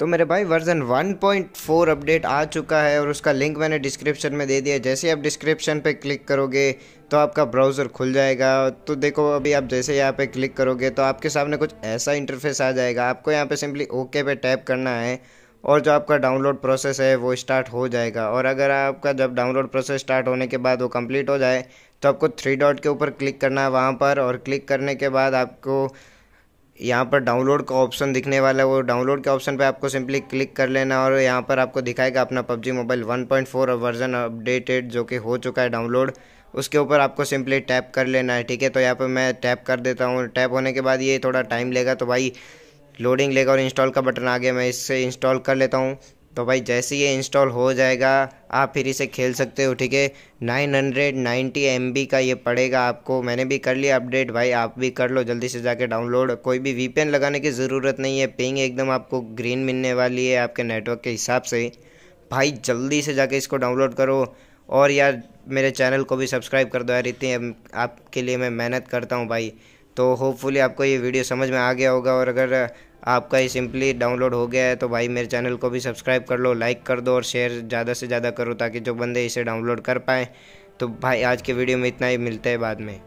तो मेरे भाई वर्जन 1.4 अपडेट आ चुका है और उसका लिंक मैंने डिस्क्रिप्शन में दे दिया जैसे आप डिस्क्रिप्शन पे क्लिक करोगे तो आपका ब्राउज़र खुल जाएगा तो देखो अभी आप जैसे यहाँ पे क्लिक करोगे तो आपके सामने कुछ ऐसा इंटरफेस आ जाएगा आपको यहाँ पे सिंपली ओके पे टैप करना है और जो आपका डाउनलोड प्रोसेस है वो स्टार्ट हो जाएगा और अगर आपका जब डाउनलोड प्रोसेस स्टार्ट होने के बाद वो कम्प्लीट हो जाए तो आपको थ्री डॉट के ऊपर क्लिक करना है वहाँ पर और क्लिक करने के बाद आपको यहाँ पर डाउनलोड का ऑप्शन दिखने वाला है वो डाउनलोड के ऑप्शन पे आपको सिंपली क्लिक कर लेना और यहाँ पर आपको दिखाएगा अपना पबजी मोबाइल 1.4 वर्जन अपडेटेड जो कि हो चुका है डाउनलोड उसके ऊपर आपको सिंपली टैप कर लेना है ठीक है तो यहाँ पर मैं टैप कर देता हूँ टैप होने के बाद ये थोड़ा टाइम लेगा तो भाई लोडिंग लेगा और इंस्टॉल का बटन आ गया मैं इससे इंस्टॉल कर लेता हूँ तो भाई जैसे ये इंस्टॉल हो जाएगा आप फिर इसे खेल सकते हो ठीक है nine hundred ninety M B का ये पड़ेगा आपको मैंने भी कर लिया अपडेट भाई आप भी कर लो जल्दी से जाके डाउनलोड कोई भी वी लगाने की ज़रूरत नहीं है पिंग एकदम आपको ग्रीन मिलने वाली है आपके नेटवर्क के हिसाब से भाई जल्दी से जाके इसको डाउनलोड करो और यार मेरे चैनल को भी सब्सक्राइब कर दो यार इतनी आपके लिए मैं मेहनत करता हूँ भाई तो होपफुली आपको ये वीडियो समझ में आ गया होगा और अगर आपका ही सिंपली डाउनलोड हो गया है तो भाई मेरे चैनल को भी सब्सक्राइब कर लो लाइक कर दो और शेयर ज़्यादा से ज़्यादा करो ताकि जो बंदे इसे डाउनलोड कर पाएँ तो भाई आज के वीडियो में इतना ही मिलता है बाद में